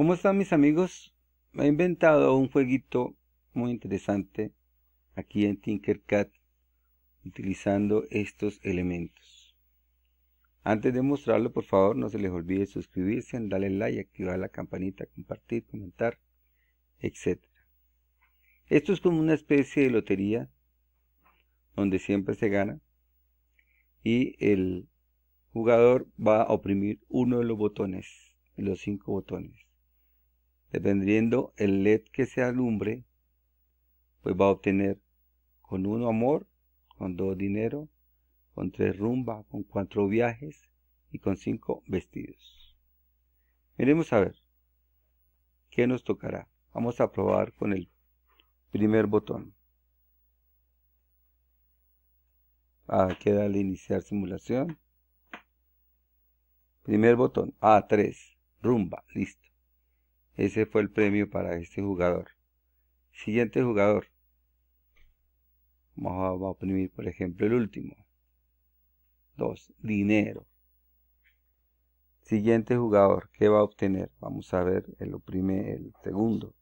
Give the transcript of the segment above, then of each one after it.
¿Cómo están mis amigos? He inventado un jueguito muy interesante aquí en Tinkercad utilizando estos elementos. Antes de mostrarlo, por favor, no se les olvide suscribirse, darle like, activar la campanita, compartir, comentar, etc. Esto es como una especie de lotería donde siempre se gana y el jugador va a oprimir uno de los botones, los cinco botones dependiendo el LED que se alumbre, pues va a obtener con uno amor, con dos dinero, con tres rumba, con cuatro viajes y con cinco vestidos. Miremos a ver qué nos tocará. Vamos a probar con el primer botón. Aquí ah, el iniciar simulación. Primer botón, A3, rumba, listo. Ese fue el premio para este jugador. Siguiente jugador. Vamos a, oprimir, por ejemplo, el último. Dos. Dinero. Siguiente jugador, ¿qué va a obtener? Vamos a ver, El oprime el segundo.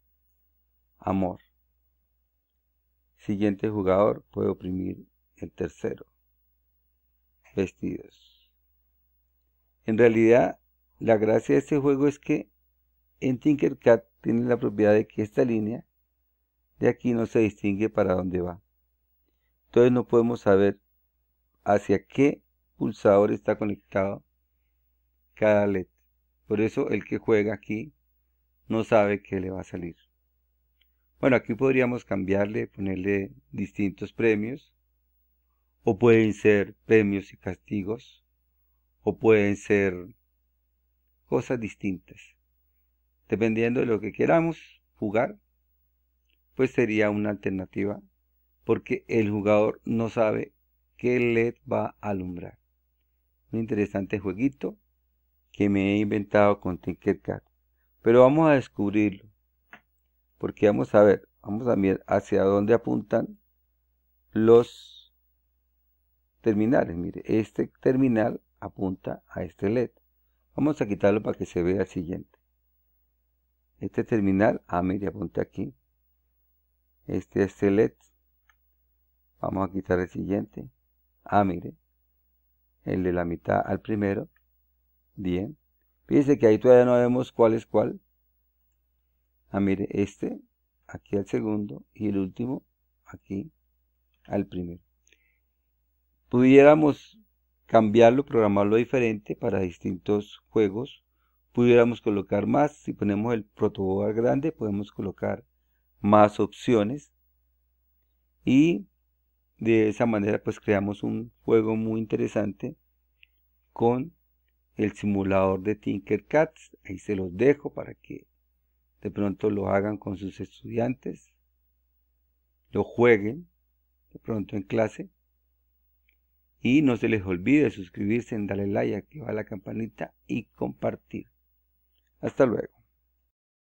Amor. Siguiente jugador puede oprimir el tercero. Vestidos. En realidad, la gracia de este juego es que en Tinkercad tiene la propiedad de que esta línea de aquí no se distingue para dónde va. Entonces no podemos saber hacia qué pulsador está conectado cada LED. Por eso el que juega aquí no sabe qué le va a salir. Bueno, aquí podríamos cambiarle, ponerle distintos premios. O pueden ser premios y castigos. O pueden ser cosas distintas dependiendo de lo que queramos jugar, pues sería una alternativa, porque el jugador no sabe qué LED va a alumbrar. Un interesante jueguito que me he inventado con Tinkercad. Pero vamos a descubrirlo, porque vamos a ver, vamos a mirar hacia dónde apuntan los terminales. Mire, este terminal apunta a este LED. Vamos a quitarlo para que se vea el siguiente. Este terminal, a ah, mire, apunte aquí. Este es LED. Vamos a quitar el siguiente. a ah, mire. El de la mitad al primero. Bien. Fíjense que ahí todavía no vemos cuál es cuál. Ah, mire, este, aquí al segundo, y el último, aquí al primero. Pudiéramos cambiarlo, programarlo diferente para distintos juegos pudiéramos colocar más. Si ponemos el protoboard grande, podemos colocar más opciones. Y de esa manera pues creamos un juego muy interesante con el simulador de Tinkercad. Ahí se los dejo para que de pronto lo hagan con sus estudiantes. Lo jueguen de pronto en clase. Y no se les olvide suscribirse, darle like, activar la campanita y compartir. Hasta luego.